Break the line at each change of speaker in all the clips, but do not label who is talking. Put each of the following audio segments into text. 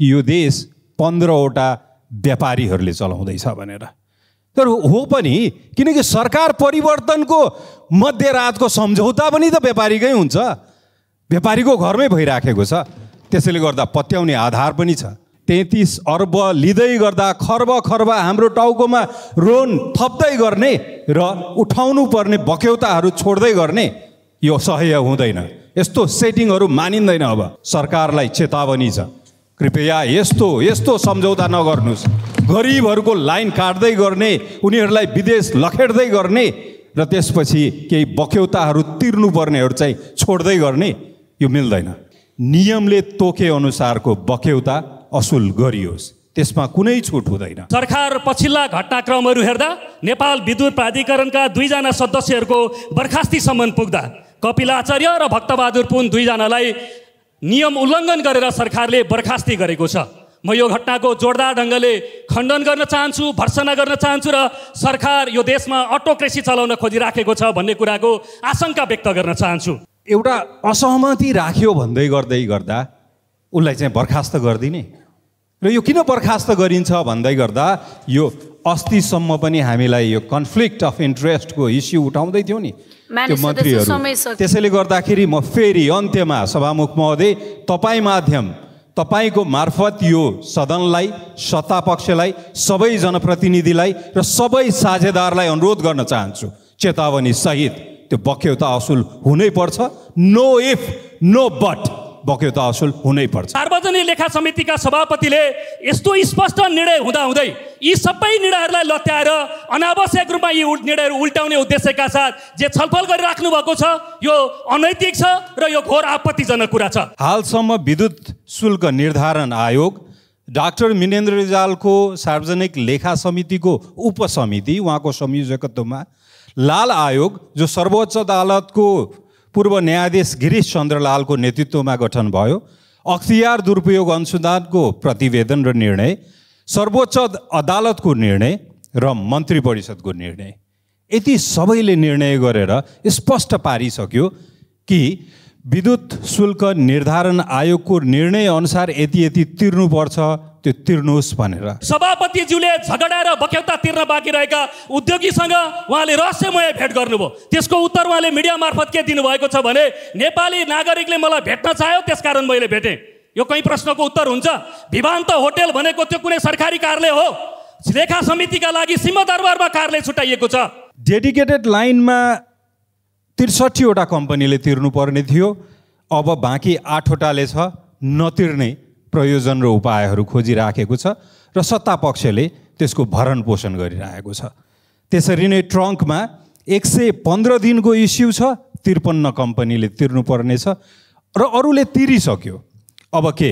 कि यो देश पन्ध्रवटा व्यापारीहरूले चलाउँदैछ भनेर तर हो पनि किनकि सरकार परिवर्तनको मध्यरातको सम्झौता पनि त व्यापारीकै हुन्छ व्यापारीको घरमै भइराखेको छ त्यसैले गर्दा पत्याउने आधार पनि छ तेत्तिस अर्ब लिँदै गर्दा खर्ब खर्ब हाम्रो टाउकोमा रोन थप्दै गर्ने र उठाउनु पर्ने बक्यौताहरू छोड्दै गर्ने यो सहयोग हुँदैन यस्तो सेटिङहरू मानिँदैन अब सरकारलाई चेतावनी छ कृपया यस्तो यस्तो सम्झौता नगर्नुहोस् गरिबहरूको लाइन काट्दै गर्ने उनीहरूलाई विदेश लखेट्दै गर्ने र त्यसपछि केही बख्यौताहरू तिर्नुपर्नेहरू चाहिँ छोड्दै गर्ने यो मिल्दैन नियमले तोके अनुसारको बख्यौता असुल गरियोस् त्यसमा कुनै छुट हुँदैन
सरकार पछिल्ला घटनाक्रमहरू हेर्दा नेपाल विद्युत प्राधिकरणका दुईजना सदस्यहरूको बर्खास्ती सम्म पुग्दा आचार्य र भक्तबहादुर पुन दुईजनालाई नियम उल्लङ्घन गरेर सरकारले बर्खास्ती गरेको छ म यो घटनाको जोरदार ढङ्गले खण्डन गर्न चाहन्छु भर्सना गर्न चाहन्छु र सरकार यो देशमा अटोक्रेसी चलाउन खोजिराखेको छ भन्ने कुराको आशंका व्यक्त गर्न चाहन्छु
एउटा असहमति राख्यो भन्दै गर्दै गर्दा उसलाई चाहिँ बर्खास्त गरिदिने र यो किन बर्खास्त गरिन्छ भन्दै गर्दा यो अस्तिसम्म पनि हामीलाई यो कन्फ्लिक्ट अफ इन्ट्रेस्टको इस्यु उठाउँदै थियो नि त्यो मन्त्रीहरू त्यसैले गर्दाखेरि म फेरि अन्त्यमा सभामुख महोदय तपाईँ माध्यम तपाईँको मार्फत यो सदनलाई सत्तापक्षलाई सबै जनप्रतिनिधिलाई र सबै साझेदारलाई अनुरोध गर्न चाहन्छु चेतावनी सहित त्यो बख्यौता असुल हुनैपर्छ नो इफ नो बट त असुल पर्छ
सार्वजनिक लेखा समितिका सभापतिले यस्तो स्पष्ट निर्णय हुँदाहुँदै यी सबै निर्णयहरूलाई लत्याएर अनावश्यक रूपमा यी निर्णयहरू उल्टाउने उद्देश्यका साथ जे छलफल गरिराख्नु भएको छ यो अनैतिक छ र यो घोर आपत्तिजनक कुरा
छ हालसम्म विद्युत शुल्क निर्धारण आयोग डाक्टर मिनेन्द्र रिजालको सार्वजनिक लेखा समितिको उपसमिति उहाँको संयोजकत्वमा लाल आयोग जो सर्वोच्च अदालतको पूर्व न्यायाधीश गिरीश चन्द्रलालको नेतृत्वमा गठन भयो अख्तियार दुरुपयोग अनुसन्धानको प्रतिवेदन र निर्णय सर्वोच्च अदालतको निर्णय र मन्त्री परिषदको निर्णय यति सबैले निर्णय गरेर स्पष्ट पारिसक्यो कि विद्युत शुल्क निर्धारण आयोगको निर्णयअनुसार यति यति तिर्नुपर्छ त्यो तिर्नुहोस् भनेर
सभापतिज्यूले झगडाएर बख्यता तिर्न बाँकी रहेका उद्योगीसँग उहाँले रहस्यमय भेट गर्नुभयो त्यसको उत्तर उहाँले मिडिया मार्फत के दिनुभएको छ भने नेपाली नागरिकले मलाई भेट्न चाह्यो त्यसकारण मैले भेटेँ यो कहीँ प्रश्नको उत्तर हुन्छ भिभान्त होटेल भनेको त्यो कुनै सरकारी कार्यालय हो लेखा समितिका लागि सिंहदरबारमा कार्यालय छुट्याइएको छ
डेडिकेटेड लाइनमा त्रिसठीवटा कम्पनीले तिर्नुपर्ने थियो अब बाँकी आठवटाले छ नतिर्ने प्रयोजन र उपायहरू खोजिराखेको छ र सत्ता पक्षले त्यसको भरण पोषण गरिरहेको छ त्यसरी नै ट्रङ्कमा एक सय पन्ध्र दिनको इस्यु छ त्रिपन्न कम्पनीले तिर्नुपर्नेछ र अरूले तिरिसक्यो अब के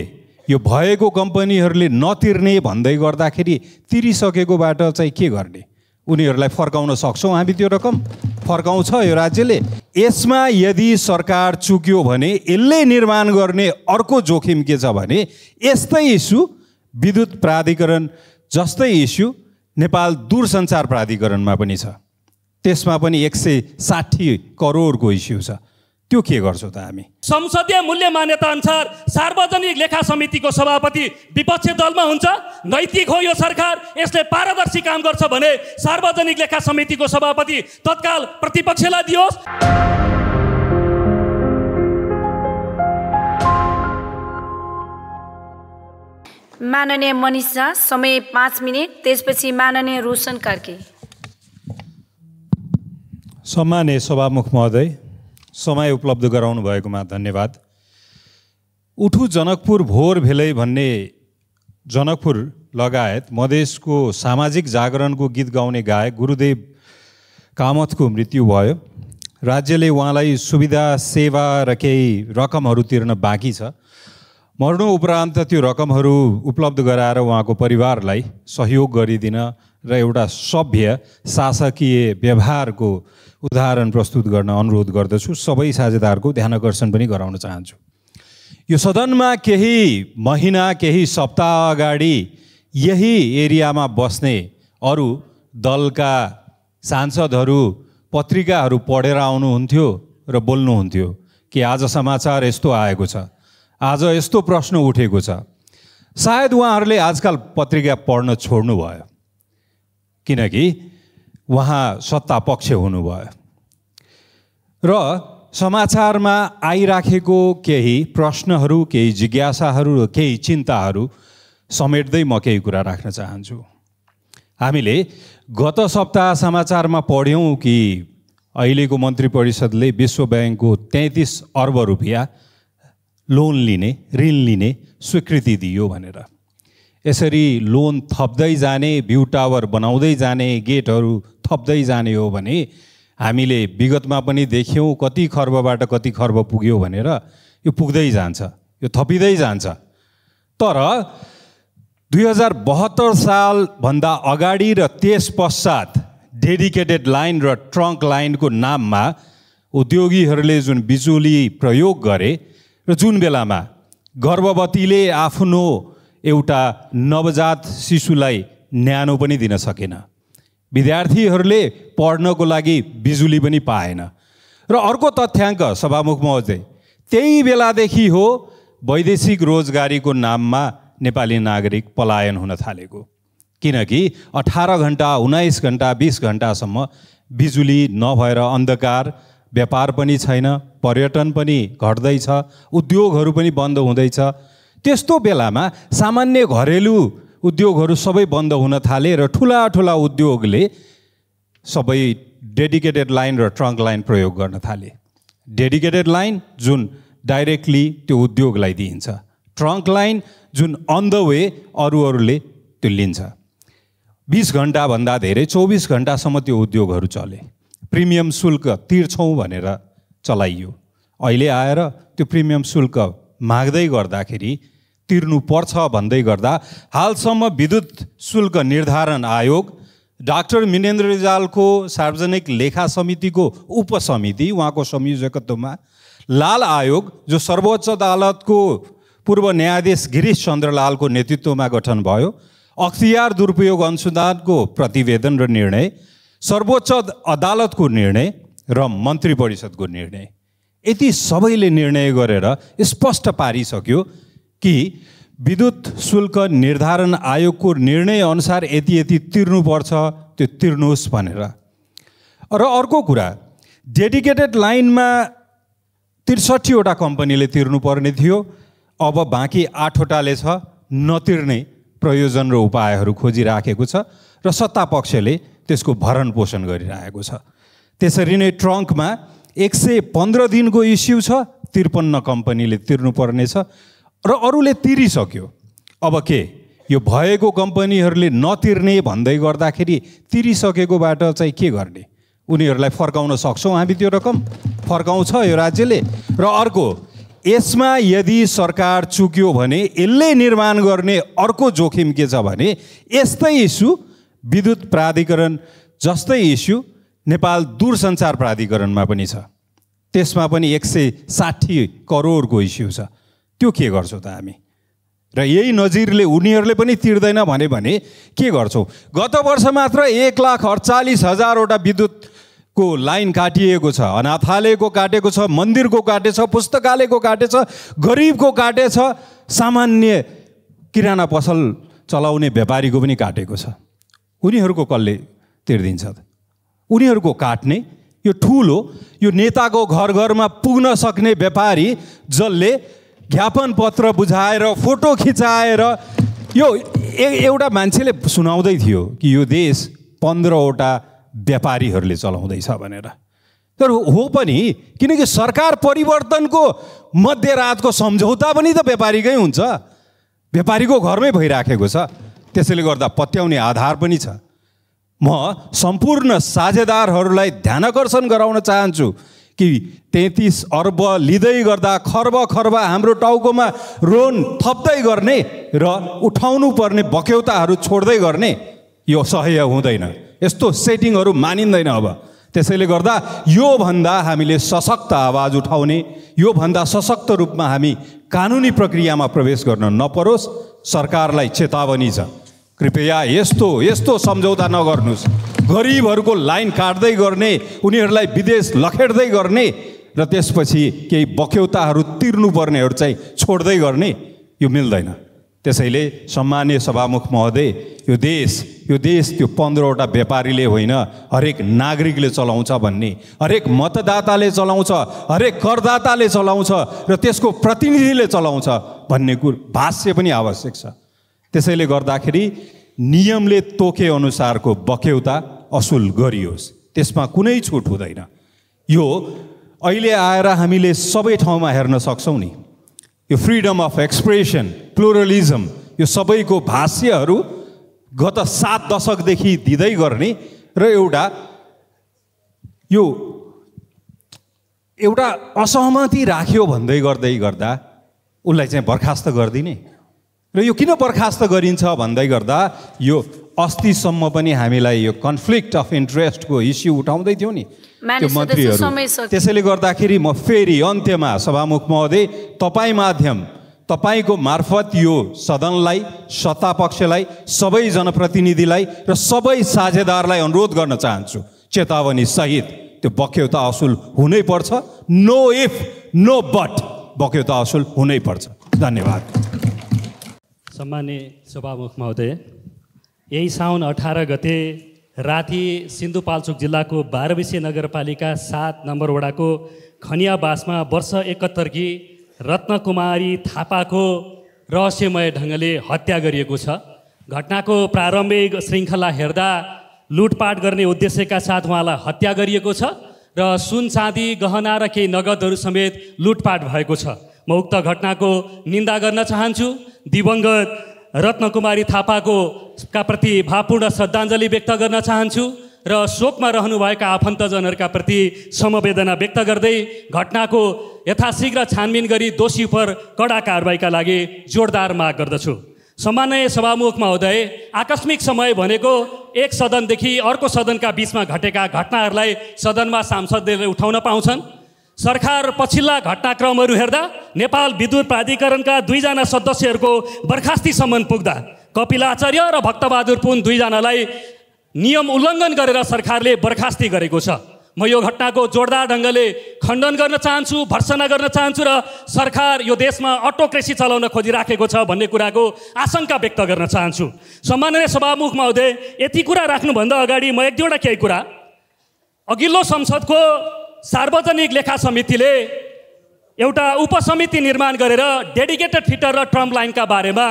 यो भएको कम्पनीहरूले नतिर्ने भन्दै गर्दाखेरि तिरिसकेकोबाट चाहिँ के गर्ने उनीहरूलाई फर्काउन सक्छौँ हामी त्यो रकम फर्काउँछ यो राज्यले यसमा यदि सरकार चुक्यो भने यसले निर्माण गर्ने अर्को जोखिम के छ भने यस्तै इस्यु विद्युत प्राधिकरण जस्तै इस्यु नेपाल दूरसञ्चार प्राधिकरणमा पनि छ त्यसमा पनि एक सय साठी करोडको इस्यु छ त्यो के गर्छौँ त हामी
संसदीय मूल्य मान्यता अनुसार सार्वजनिक लेखा समितिको सभापति विपक्षी दलमा हुन्छ नैतिक हो यो सरकार यसले पारदर्शी काम गर्छ भने सार्वजनिक लेखा समितिको सभापति तत्काल प्रतिपक्षलाई दियोस्
माननीय मनिषा समय पाँच मिनट त्यसपछि माननीय रोशन कार्की
सम्मानीय सभामुख महोदय समय उपलब्ध गराउनु भएकोमा धन्यवाद उठु जनकपुर भोर भेलै भन्ने जनकपुर लगायत मधेसको सामाजिक जागरणको गीत गाउने गायक गुरुदेव कामतको मृत्यु भयो राज्यले उहाँलाई सुविधा सेवा र केही रकमहरू तिर्न बाँकी छ मर्नु उपरान्त त्यो रकमहरू उपलब्ध गराएर उहाँको परिवारलाई सहयोग गरिदिन र एउटा सभ्य शासकीय व्यवहारको उदाहरण प्रस्तुत गर्न अनुरोध गर्दछु सबै साझेदारको ध्यान आकर्षण पनि गराउन चाहन्छु यो सदनमा केही महिना केही सप्ताह अगाडि यही एरियामा बस्ने अरू दलका सांसदहरू पत्रिकाहरू पढेर आउनुहुन्थ्यो र बोल्नुहुन्थ्यो कि आज समाचार यस्तो आएको छ आज यस्तो प्रश्न उठेको छ सायद उहाँहरूले आजकल पत्रिका पढ्न छोड्नुभयो किनकि उहाँ सत्ता पक्ष हुनुभयो र समाचारमा आइराखेको केही प्रश्नहरू केही जिज्ञासाहरू र केही चिन्ताहरू समेट्दै म केही कुरा राख्न चाहन्छु हामीले गत सप्ताह समाचारमा पढ्यौँ कि अहिलेको मन्त्री परिषदले विश्व ब्याङ्कको तैँतिस अर्ब रुपियाँ लोन लिने ऋण लिने स्वीकृति दियो भनेर यसरी लोन थप्दै जाने भ्यू टावर बनाउँदै जाने गेटहरू थप्दै जाने हो भने हामीले विगतमा पनि देख्यौँ कति खर्बबाट कति खर्ब पुग्यो भनेर यो पुग्दै जान्छ यो थपिँदै जान्छ तर दुई हजार बहत्तर सालभन्दा अगाडि र त्यस पश्चात डेडिकेटेड लाइन र ट्रङ्क लाइनको नाममा उद्योगीहरूले जुन बिजुली प्रयोग गरे र जुन बेलामा गर्भवतीले आफ्नो एउटा नवजात शिशुलाई न्यानो पनि दिन सकेन विद्यार्थीहरूले पढ्नको लागि बिजुली पनि पाएन र अर्को तथ्याङ्क सभामुख महोदय त्यही बेलादेखि हो वैदेशिक रोजगारीको नाममा नेपाली नागरिक पलायन हुन थालेको किनकि अठार घन्टा उन्नाइस घन्टा बिस घन्टासम्म बिजुली नभएर अन्धकार व्यापार पनि छैन पर्यटन पनि घट्दैछ उद्योगहरू पनि बन्द हुँदैछ त्यस्तो बेलामा सामान्य घरेलु उद्योगहरू सबै बन्द हुन थाले र ठुला ठुला उद्योगले सबै डेडिकेटेड लाइन र ट्रङ्क लाइन प्रयोग गर्न थाले डेडिकेटेड लाइन जुन डाइरेक्टली त्यो उद्योगलाई दिइन्छ ट्रङ्क लाइन जुन अन द वे अरू अरूले त्यो लिन्छ बिस घन्टाभन्दा धेरै चौबिस घन्टासम्म त्यो उद्योगहरू चले प्रिमियम शुल्क तिर्छौँ भनेर चलाइयो अहिले आएर त्यो प्रिमियम शुल्क माग्दै गर्दाखेरि तिर्नुपर्छ भन्दै गर्दा हालसम्म विद्युत शुल्क निर्धारण आयोग डाक्टर मिनेन्द्र रिजालको सार्वजनिक लेखा समितिको उपसमिति उहाँको संयोजकत्वमा लाल आयोग जो सर्वोच्च अदालतको पूर्व न्यायाधीश गिरिश चन्द्रलालको नेतृत्वमा गठन भयो अख्तियार दुरुपयोग अनुसन्धानको प्रतिवेदन र निर्णय सर्वोच्च अदालतको निर्णय र मन्त्री परिषदको निर्णय यति सबैले निर्णय गरेर स्पष्ट पारिसक्यो कि विद्युत शुल्क निर्धारण आयोगको निर्णयअनुसार यति यति तिर्नुपर्छ त्यो तिर्नुहोस् भनेर र अर्को कुरा डेडिकेटेड लाइनमा त्रिसठीवटा कम्पनीले तिर्नुपर्ने थियो अब बाँकी आठवटाले छ नतिर्ने प्रयोजन र उपायहरू खोजिराखेको छ र सत्तापक्षले त्यसको भरण पोषण गरिरहेको छ त्यसरी नै ट्रङ्कमा एक सय पन्ध्र दिनको इस्यु छ त्रिपन्न कम्पनीले तिर्नुपर्नेछ र अरूले तिरिसक्यो अब के यो भएको कम्पनीहरूले नतिर्ने भन्दै गर्दाखेरि तिरिसकेकोबाट चाहिँ के गर्ने उनीहरूलाई फर्काउन सक्छौँ हामी त्यो रकम फर्काउँछ यो राज्यले र अर्को यसमा यदि सरकार चुक्यो भने यसले निर्माण गर्ने अर्को जोखिम के छ भने यस्तै इस्यु विद्युत प्राधिकरण जस्तै इस्यु नेपाल दूरसञ्चार प्राधिकरणमा पनि छ त्यसमा पनि एक सय साठी करोडको इस्यु छ त्यो के गर्छौँ त हामी र यही नजिरले उनीहरूले पनि तिर्दैन भने भने के गर्छौँ गत वर्ष मात्र एक लाख अडचालिस हजारवटा विद्युतको लाइन काटिएको छ अनाथालयको काटेको छ मन्दिरको काटेछ पुस्तकालयको काटेछ गरिबको काटेछ सामान्य किराना पसल चलाउने व्यापारीको पनि काटेको छ उनीहरूको कसले तिर्दिन्छ त उनीहरूको काट्ने यो ठुलो यो नेताको घर घरमा पुग्न सक्ने व्यापारी जसले ज्ञापन पत्र बुझाएर फोटो खिचाएर यो एउटा मान्छेले सुनाउँदै थियो कि यो देश पन्ध्रवटा व्यापारीहरूले चलाउँदैछ भनेर तर हो पनि किनकि सरकार परिवर्तनको मध्यरातको सम्झौता पनि त व्यापारीकै हुन्छ व्यापारीको घरमै भइराखेको छ त्यसैले गर्दा पत्याउने आधार पनि छ म सम्पूर्ण साझेदारहरूलाई ध्यानकर्षण गराउन चाहन्छु कि तेत्तिस अर्ब लिँदै गर्दा खर्ब खर्ब हाम्रो टाउकोमा रोन थप्दै गर्ने र उठाउनु पर्ने बक्यौताहरू छोड्दै गर्ने यो सहय हुँदैन यस्तो सेटिङहरू मानिँदैन अब त्यसैले गर्दा योभन्दा हामीले सशक्त आवाज उठाउने योभन्दा सशक्त रूपमा हामी कानुनी प्रक्रियामा प्रवेश गर्न नपरोस् सरकारलाई चेतावनी छ कृपया यस्तो यस्तो सम्झौता नगर्नुहोस् गरिबहरूको लाइन काट्दै गर्ने उनीहरूलाई विदेश लखेट्दै गर्ने र त्यसपछि केही बख्यौताहरू तिर्नुपर्नेहरू चाहिँ छोड्दै गर्ने यो मिल्दैन त्यसैले सम्मान्य सभामुख महोदय यो देश यो देश त्यो पन्ध्रवटा व्यापारीले होइन हरेक नागरिकले चलाउँछ भन्ने हरेक मतदाताले चलाउँछ हरेक करदाताले चलाउँछ र त्यसको प्रतिनिधिले चलाउँछ भन्ने कुरो भाष्य पनि आवश्यक छ त्यसैले गर्दाखेरि नियमले तोके अनुसारको बक्यौता असुल गरियोस् त्यसमा कुनै छुट हुँदैन यो अहिले आएर हामीले सबै ठाउँमा हेर्न सक्छौँ नि यो फ्रिडम अफ एक्सप्रेसन प्लुरलिजम यो सबैको भाष्यहरू गत सात दशकदेखि दिँदै गर्ने र एउटा यो एउटा असहमति राख्यो भन्दै गर्दै गर्दा उसलाई चाहिँ बर्खास्त गरिदिने र यो किन बर्खास्त गरिन्छ भन्दै गर्दा यो अस्तिसम्म पनि हामीलाई यो कन्फ्लिक्ट अफ इन्ट्रेस्टको इस्यु उठाउँदै थियौँ नि त्यो मन्त्रीहरू त्यसैले गर्दाखेरि म फेरि अन्त्यमा सभामुख महोदय तपाईँ माध्यम तपाईँको मार्फत यो सदनलाई सत्तापक्षलाई सबै जनप्रतिनिधिलाई र सबै साझेदारलाई अनुरोध गर्न चाहन्छु चेतावनी सहित त्यो बख्यौता असुल हुनैपर्छ नो इफ नो बट बख्यौता असुल हुनैपर्छ धन्यवाद
सम्मान्य सभामुख महोदय यही साउन अठार गते राति सिन्धुपाल्चोक जिल्लाको बाह्रविसे नगरपालिका सात नम्बर वडाको खनियाबासमा वर्ष एकहत्तरकी रत्नकुमारी थापाको रहस्यमय ढङ्गले हत्या गरिएको छ घटनाको प्रारम्भिक श्रृङ्खला हेर्दा लुटपाट गर्ने उद्देश्यका साथ उहाँलाई हत्या गरिएको छ र सुन चाँदी गहना र केही नगदहरू समेत लुटपाट भएको छ म उक्त घटनाको निन्दा गर्न चाहन्छु दिवङ्गत रत्नकुमारी थापाको का प्रति भावपूर्ण श्रद्धाञ्जली व्यक्त गर्न चाहन्छु र शोकमा रहनुभएका आफन्तजनहरूका प्रति समवेदना व्यक्त गर्दै घटनाको यथाशीघ्र छानबिन गरी दोषी पर कडा कारवाहीका लागि जोरदार माग गर्दछु सामान्य सभामुख महोदय आकस्मिक समय भनेको एक सदनदेखि अर्को सदनका बिचमा घटेका घटनाहरूलाई सदनमा सांसदले उठाउन पाउँछन् सरकार पछिल्ला घटनाक्रमहरू हेर्दा नेपाल विद्युत प्राधिकरणका दुईजना सदस्यहरूको बर्खास्तीसम्म पुग्दा कपिल आचार्य र भक्तबहादुर पुन दुईजनालाई नियम उल्लङ्घन गरेर सरकारले बर्खास्ती गरेको छ म यो घटनाको जोरदार ढङ्गले खण्डन गर्न चाहन्छु भर्सना गर्न चाहन्छु र सरकार यो देशमा अटोक्रेसी चलाउन खोजिराखेको छ भन्ने कुराको आशंका व्यक्त गर्न चाहन्छु सम्माननीय सभामुख महोदय यति कुरा राख्नुभन्दा अगाडि म एक दुईवटा केही कुरा अघिल्लो संसदको सार्वजनिक लेखा समितिले एउटा उपसमिति निर्माण गरेर डेडिकेटेड फिटर र ट्रम्प लाइनका बारेमा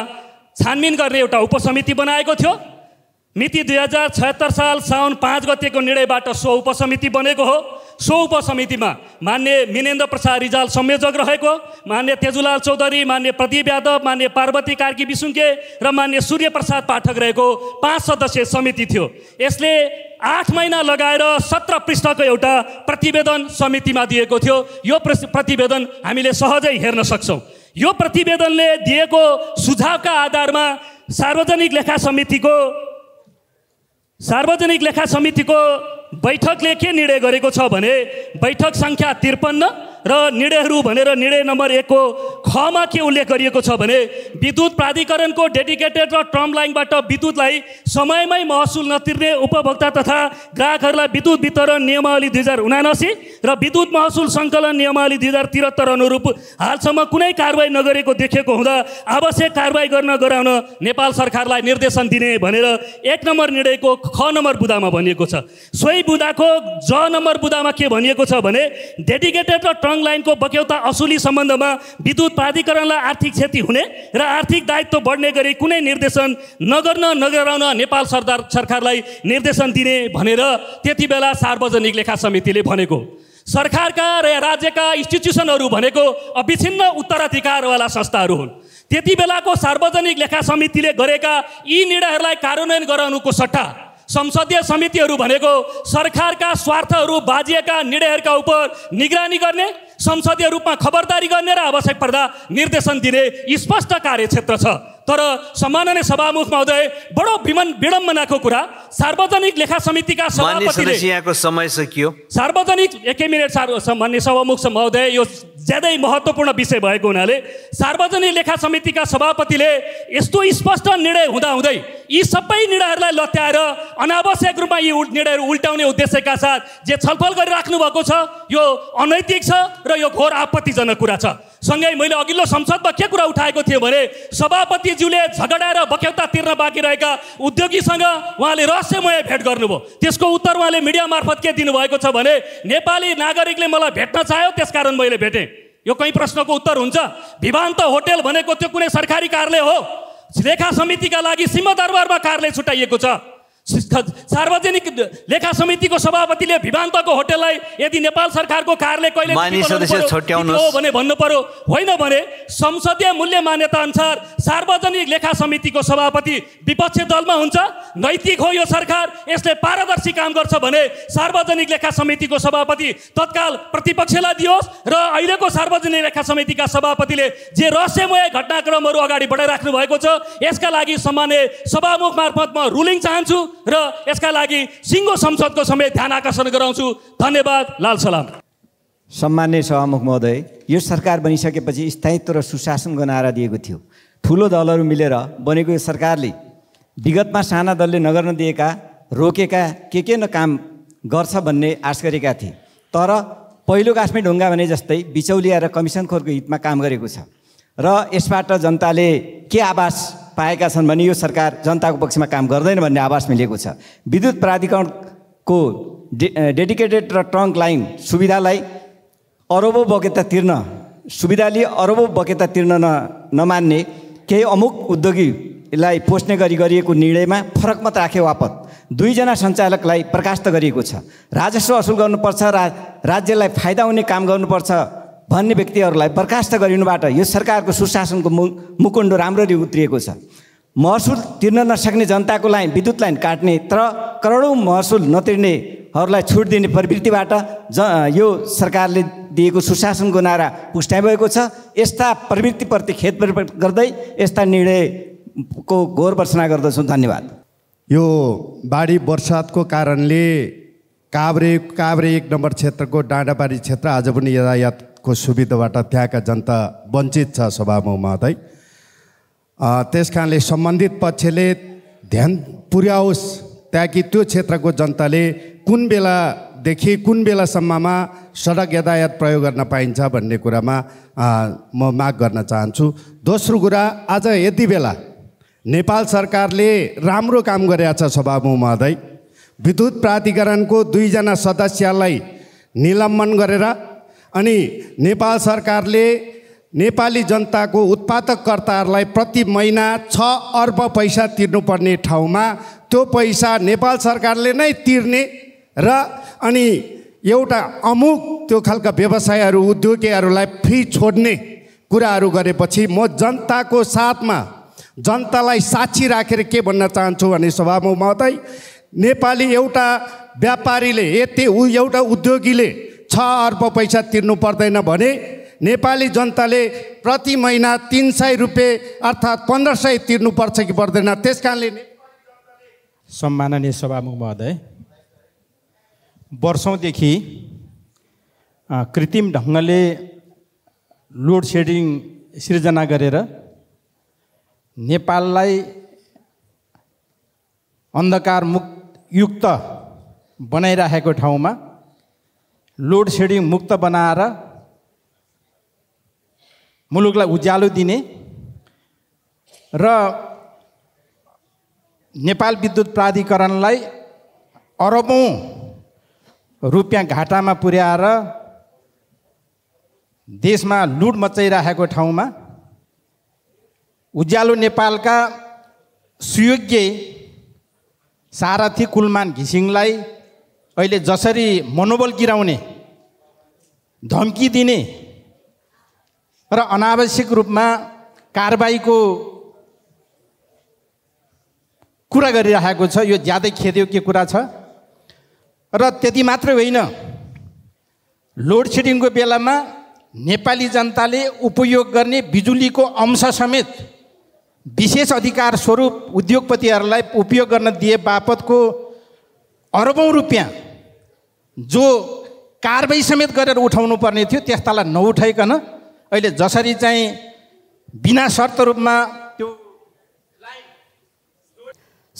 छानबिन गर्ने एउटा उपसमिति बनाएको थियो मिति दुई हजार छत्तर साल साउन पाँच गतिको निर्णयबाट सो उपसमिति बनेको हो सो उपसमितिमा मान्य मिनेन्द्र प्रसाद रिजाल संयोजक रहेको मान्य तेजुलाल चौधरी मान्य प्रदीप यादव मान्य पार्वती कार्की बिसुङ्के र मान्य सूर्यप्रसाद पाठक रहेको पाँच सदस्यीय समिति थियो यसले आठ महिना लगाएर सत्र पृष्ठको एउटा प्रतिवेदन समितिमा दिएको थियो यो प्रतिवेदन हामीले सहजै हेर्न सक्छौँ यो प्रतिवेदनले दिएको सुझावका आधारमा सार्वजनिक लेखा समितिको सार्वजनिक लेखा समितिको बैठकले के निर्णय गरेको छ भने बैठक सङ्ख्या त्रिपन्न र निर्णयहरू भनेर निर्णय नम्बर एकको खमा के उल्लेख गरिएको छ भने विद्युत प्राधिकरणको डेडिकेटेड र टर्म लाइनबाट विद्युतलाई समयमै महसुल नतिर्ने उपभोक्ता तथा ग्राहकहरूलाई विद्युत वितरण नियमावली दुई हजार उनासी र विद्युत महसुल सङ्कलन नियमावली दुई हजार त्रिहत्तर अनुरूप हालसम्म कुनै कारवाही नगरेको देखिएको हुँदा आवश्यक कारवाही गर्न गराउन नेपाल सरकारलाई निर्देशन दिने भनेर एक नम्बर निर्णयको ख नम्बर बुदामा भनिएको छ सोही बुदाको ज नम्बर बुदामा के भनिएको छ भने डेडिकेटेड र तामाङ लाइनको बक्यौता असुली सम्बन्धमा विद्युत प्राधिकरणलाई आर्थिक क्षति हुने र आर्थिक दायित्व बढ्ने गरी कुनै निर्देशन नगर्न नगराउन नेपाल सरकार सरकारलाई निर्देशन दिने भनेर त्यति बेला सार्वजनिक लेखा समितिले भनेको सरकारका र राज्यका इन्स्टिट्युसनहरू भनेको अविच्छिन्न उत्तराधिकारवाला संस्थाहरू हुन् त्यति बेलाको सार्वजनिक लेखा समितिले गरेका यी निर्णयहरूलाई कार्यान्वयन गराउनुको सट्टा संसदीय समितिहरू भनेको सरकारका स्वार्थहरू बाजिएका निर्णयहरूका उप निगरानी गर्ने संसदीय रूपमा खबरदारी गर्ने र आवश्यक पर्दा निर्देशन दिने स्पष्ट कार्यक्षेत्र छ तर सम्माननीय सभामुख महोदय बडो विमन विडम्बनाको कुरा सार्वजनिक लेखा समितिका सभापतिले
समय सकियो
सार्वजनिक एकै मिनट मान्य सभामुख महोदय यो ज्यादै महत्त्वपूर्ण विषय भएको हुनाले सार्वजनिक लेखा समितिका सभापतिले यस्तो स्पष्ट निर्णय हुँदाहुँदै यी सबै निर्णयहरूलाई लत्याएर अनावश्यक रूपमा यी निर्णयहरू उल्टाउने उद्देश्यका साथ जे छलफल गरिराख्नु भएको छ यो अनैतिक छ र यो घोर आपत्तिजनक कुरा छ सँगै मैले अघिल्लो संसदमा के कुरा उठाएको थिएँ भने सभापतिज्यूले झगडा र बक्यौता तिर्न बाँकी रहेका उद्योगीसँग उहाँले रहस्यमय भेट गर्नुभयो त्यसको उत्तर उहाँले मिडिया मार्फत के दिनुभएको छ भने नेपाली नागरिकले मलाई भेट्न चाह्यो त्यसकारण मैले भेटेँ यो कहीँ प्रश्नको उत्तर हुन्छ भिभान्त होटेल भनेको त्यो कुनै सरकारी कार्यालय हो रेखा समितिका लागि सिंहदरबारमा कार्यालय छुट्याइएको छ सार्वजनिक लेखा समितिको सभापतिले भिमान्तको होटेललाई यदि नेपाल सरकारको कारले कहिले भने भन्नु पर्यो होइन भने संसदीय मूल्य मान्यता अनुसार सार्वजनिक लेखा समितिको सभापति विपक्षी दलमा हुन्छ नैतिक हो यो सरकार यसले पारदर्शी काम गर्छ भने सार्वजनिक लेखा समितिको सभापति तत्काल प्रतिपक्षलाई दियोस् र अहिलेको सार्वजनिक लेखा समितिका सभापतिले जे रहस्यमय घटनाक्रमहरू अगाडि बढाइराख्नु भएको छ यसका लागि सामान्य सभामुख मार्फत म रुलिङ चाहन्छु र यसका लागि सिङ्गो संसदको समेत ध्यान आकर्षण गराउँछु धन्यवाद लाल सलाम
सम्मान्य सभामुख महोदय यो सरकार बनिसकेपछि स्थायित्व र सुशासनको नारा दिएको थियो ठुलो दलहरू मिलेर बनेको यो सरकारले विगतमा साना दलले नगर्न दिएका रोकेका के के न काम गर्छ भन्ने आश गरेका थिए तर पहिलो काश्मी ढुङ्गा भने जस्तै बिचौलिया र कमिसनखोरको हितमा काम गरेको छ र यसबाट जनताले के आवास पाएका छन् भने यो सरकार जनताको पक्षमा काम गर्दैन भन्ने आभास मिलेको छ विद्युत प्राधिकरणको डेडिकेटेड र ट्रङ्क लाइन सुविधालाई अरबौँ बकेता तिर्न सुविधाले अरबौँ बकेता तिर्न न नमान्ने केही अमुक उद्योगीलाई पोस्ने गरी गरिएको निर्णयमा फरक मात्र राखे वापत दुईजना सञ्चालकलाई प्रकाश त गरिएको छ राजस्व असुल गर्नुपर्छ रा राज्यलाई फाइदा हुने काम गर्नुपर्छ भन्ने व्यक्तिहरूलाई बर्खास्त गरिनुबाट यो सरकारको सुशासनको मु मुकुण्डो राम्ररी उत्रिएको छ महसुल तिर्न नसक्ने जनताको लाइन विद्युत लाइन काट्ने तर करोडौँ महसुल नतिर्नेहरूलाई छुट दिने प्रवृत्तिबाट ज यो सरकारले दिएको सुशासनको नारा पुष्टाइ भएको छ यस्ता प्रवृत्तिप्रति खेत गर्दै यस्ता निर्णयको घोर वर्षना गर्दछौँ धन्यवाद
यो बाढी बर्सातको कारणले काभ्रे काभ्रे एक नम्बर क्षेत्रको डाँडाबारी क्षेत्र आज पनि यातायात को सुविधाबाट त्यहाँका जनता वञ्चित छ सभामुख महोदय त्यस कारणले सम्बन्धित पक्षले ध्यान पुर्याओस् ताकि त्यो क्षेत्रको जनताले कुन बेलादेखि कुन बेलासम्ममा सडक यातायात प्रयोग गर्न पाइन्छ भन्ने कुरामा म माग गर्न चाहन्छु दोस्रो कुरा आज यति बेला नेपाल सरकारले राम्रो काम गरेका छ सभामुख महोदय विद्युत प्राधिकरणको दुईजना सदस्यलाई निलम्बन गरेर अनि नेपाल सरकारले नेपाली जनताको उत्पादककर्ताहरूलाई प्रति महिना छ अर्ब पैसा तिर्नुपर्ने ठाउँमा त्यो पैसा नेपाल सरकारले नै तिर्ने र अनि एउटा अमुक त्यो खालका व्यवसायहरू उद्योगीहरूलाई फ्री छोड्ने कुराहरू गरेपछि म जनताको साथमा जनतालाई साक्षी राखेर के भन्न चाहन्छु भने सभामुख महोदय नेपाली एउटा व्यापारीले यति एउटा उद्योगीले छ अर्ब पैसा तिर्नु पर्दैन भने नेपाली जनताले प्रति महिना तिन सय रुपियाँ अर्थात् पन्ध्र सय तिर्नुपर्छ कि पर्दैन
त्यस कारणले सम्माननीय सभामुख महोदय वर्षौँदेखि कृत्रिम ढङ्गले लोड सेडिङ सिर्जना गरेर नेपाललाई अन्धकारमुक्त युक्त बनाइराखेको ठाउँमा लोड सेडिङ मुक्त बनाएर मुलुकलाई उज्यालो दिने र नेपाल विद्युत प्राधिकरणलाई अरबौँ रुपियाँ घाटामा पुर्याएर देशमा लुट मचाइराखेको ठाउँमा उज्यालो नेपालका सुयोग्य सारथी कुलमान घिसिङलाई अहिले जसरी मनोबल गिराउने धम्की दिने र अनावश्यक रूपमा कारबाहीको कुरा गरिराखेको छ यो ज्यादै के कुरा छ र त्यति मात्र होइन लोड सेडिङको बेलामा नेपाली जनताले उपयोग गर्ने बिजुलीको अंश समेत विशेष अधिकार स्वरूप उद्योगपतिहरूलाई उपयोग गर्न दिए बापतको अरबौँ रुपियाँ जो कारवाही समेत गरेर उठाउनु पर्ने थियो त्यस्तालाई नउठाइकन अहिले जसरी चाहिँ बिना शर्त रूपमा त्यो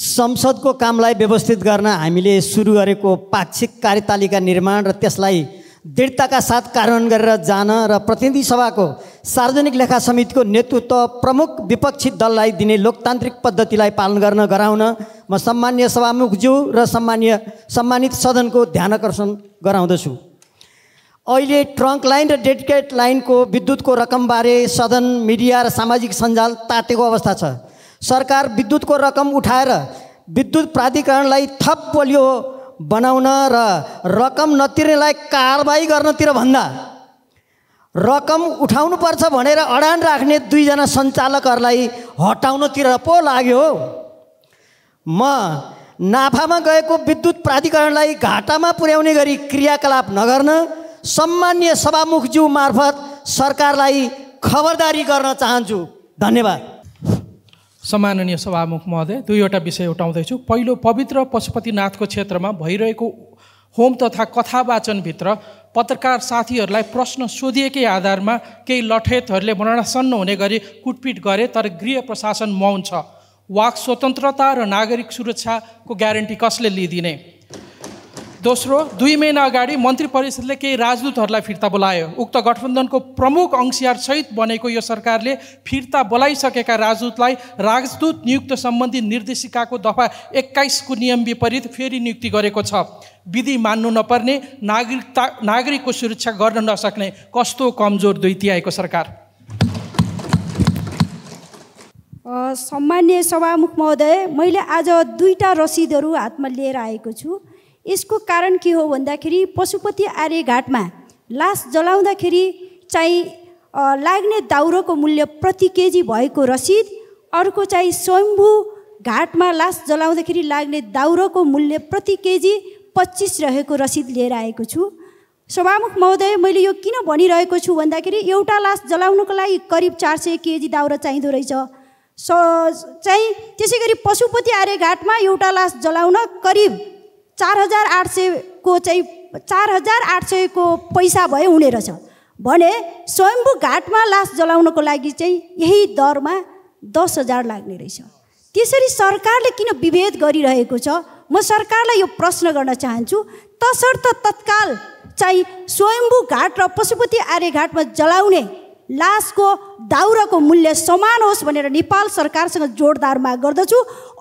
संसदको कामलाई व्यवस्थित गर्न हामीले सुरु गरेको पाक्षिक कार्यतालिका निर्माण र त्यसलाई दृढताका साथ कार्यान्वयन गरेर जान र प्रतिनिधि सभाको सार्वजनिक लेखा समितिको नेतृत्व प्रमुख विपक्षी दललाई दिने लोकतान्त्रिक पद्धतिलाई पालन गर्न गराउन म सम्मान्य सभामुखज्यू र सम्मान्य सम्मानित सदनको ध्यान आकर्षण गराउँदछु अहिले ट्रङ्क लाइन र डेडिकेट लाइनको विद्युतको रकमबारे सदन मिडिया र सामाजिक सञ्जाल तातेको अवस्था छ सरकार विद्युतको रकम उठाएर विद्युत प्राधिकरणलाई थप बलियो बनाउन र रकम नतिर्नेलाई कारबाही गर्नतिर भन्दा रकम उठाउनुपर्छ भनेर अडान राख्ने दुईजना सञ्चालकहरूलाई हटाउनतिर पो लाग्यो म नाफामा गएको विद्युत प्राधिकरणलाई घाटामा पुर्याउने गरी क्रियाकलाप नगर्न सम्मान्य सभामुखज्यू मार्फत सरकारलाई खबरदारी गर्न चाहन्छु धन्यवाद
सम्माननीय सभामुख महोदय दुईवटा विषय उठाउँदैछु पहिलो पवित्र पशुपतिनाथको क्षेत्रमा भइरहेको होम तथा कथा वाचनभित्र पत्रकार साथीहरूलाई प्रश्न सोधिएकै आधारमा केही लठेतहरूले मरणासन्न हुने गरी कुटपिट गरे तर गृह प्रशासन मौन छ वाक स्वतन्त्रता र नागरिक सुरक्षाको ग्यारेन्टी कसले लिइदिने दोस्रो दुई महिना अगाडि मन्त्री परिषदले केही राजदूतहरूलाई फिर्ता बोलायो उक्त गठबन्धनको प्रमुख सहित बनेको यो सरकारले फिर्ता बोलाइसकेका राजदूतलाई राजदूत नियुक्त सम्बन्धी निर्देशिकाको दफा एक्काइसको नियम विपरीत फेरि नियुक्ति गरेको छ विधि मान्नु नपर्ने नागरिकता नागरिकको सुरक्षा गर्न नसक्ने कस्तो कमजोर दुई तिहाईको सरकार
सम्मान्य सभामुख महोदय मैले आज दुईवटा रसिदहरू हातमा लिएर आएको छु यसको कारण के हो भन्दाखेरि पशुपति आर्यघाटमा लास जलाउँदाखेरि चाहिँ लाग्ने दाउरोको मूल्य प्रति केजी भएको रसिद अर्को चाहिँ स्वयम्भू घाटमा लास जलाउँदाखेरि लाग्ने दाउरोको मूल्य प्रति केजी पच्चिस रहेको रसिद लिएर आएको छु सभामुख महोदय मैले यो किन भनिरहेको छु भन्दाखेरि एउटा लास जलाउनको लागि करिब चार सय केजी दाउरा चाहिँदो रहेछ स चाहिँ त्यसै गरी पशुपति आर्यघाटमा एउटा लास जलाउन करिब चार हजार आठ सयको चाहिँ चार हजार आठ सयको पैसा भए हुने रहेछ भने स्वयम्भू घाटमा लास जलाउनको लागि चाहिँ यही दरमा दस हजार लाग्ने रहेछ त्यसरी सरकारले किन विभेद गरिरहेको छ म सरकारलाई यो प्रश्न गर्न चाहन्छु तसर्थ तत्काल चाहिँ स्वयम्भू घाट र पशुपति आर्यघाटमा जलाउने लासको दाउराको मूल्य समान होस् भनेर नेपाल सरकारसँग जोडदार माग गर्दछु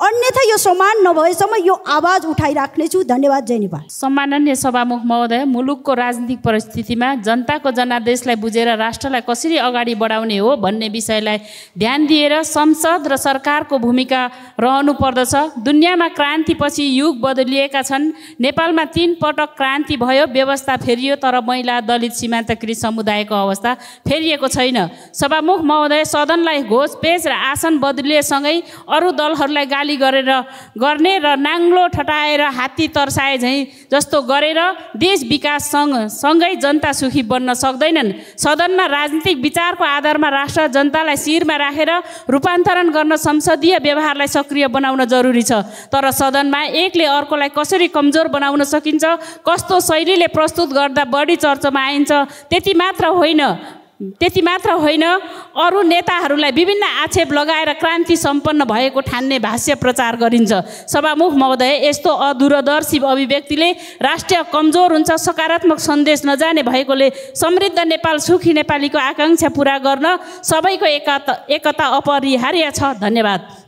अन्यथा यो समान नभएसम्म यो आवाज उठाइराख्नेछु धन्यवाद जय नेपाल सम्माननीय सभामुख महोदय मुलुकको राजनीतिक परिस्थितिमा जनताको जनादेशलाई बुझेर राष्ट्रलाई कसरी अगाडि बढाउने हो भन्ने विषयलाई ध्यान दिएर संसद र सरकारको भूमिका रहनु पर्दछ दुनियाँमा क्रान्तिपछि युग बदलिएका छन् नेपालमा तिन पटक क्रान्ति भयो व्यवस्था फेरियो तर महिला दलित सीमान्तकृत समुदायको अवस्था फेरिएको छैन सभामुख प्रमुख महोदय सदनलाई घोष पेच र आसन बदलिएसँगै अरू दलहरूलाई गाली गरेर गर्ने र नाङ्लो ठटाएर हात्ती तर्साए झैँ जस्तो गरेर देश विकाससँग सँगै जनता सुखी बन्न सक्दैनन् सदनमा राजनीतिक विचारको आधारमा राष्ट्र जनतालाई शिरमा राखेर रूपान्तरण गर्न संसदीय व्यवहारलाई सक्रिय बनाउन जरुरी छ तर सदनमा एकले अर्कोलाई कसरी कमजोर बनाउन सकिन्छ कस्तो शैलीले प्रस्तुत गर्दा बढी चर्चामा आइन्छ त्यति मात्र होइन त्यति मात्र होइन अरू नेताहरूलाई विभिन्न आक्षेप लगाएर क्रान्ति सम्पन्न भएको ठान्ने भाष्य प्रचार गरिन्छ सभामुख महोदय यस्तो अदूरदर्शी अभिव्यक्तिले राष्ट्रिय कमजोर हुन्छ सकारात्मक सन्देश नजाने भएकोले समृद्ध नेपाल सुखी नेपालीको आकाङ्क्षा पुरा गर्न
सबैको एकता एकता अपरिहार्य छ धन्यवाद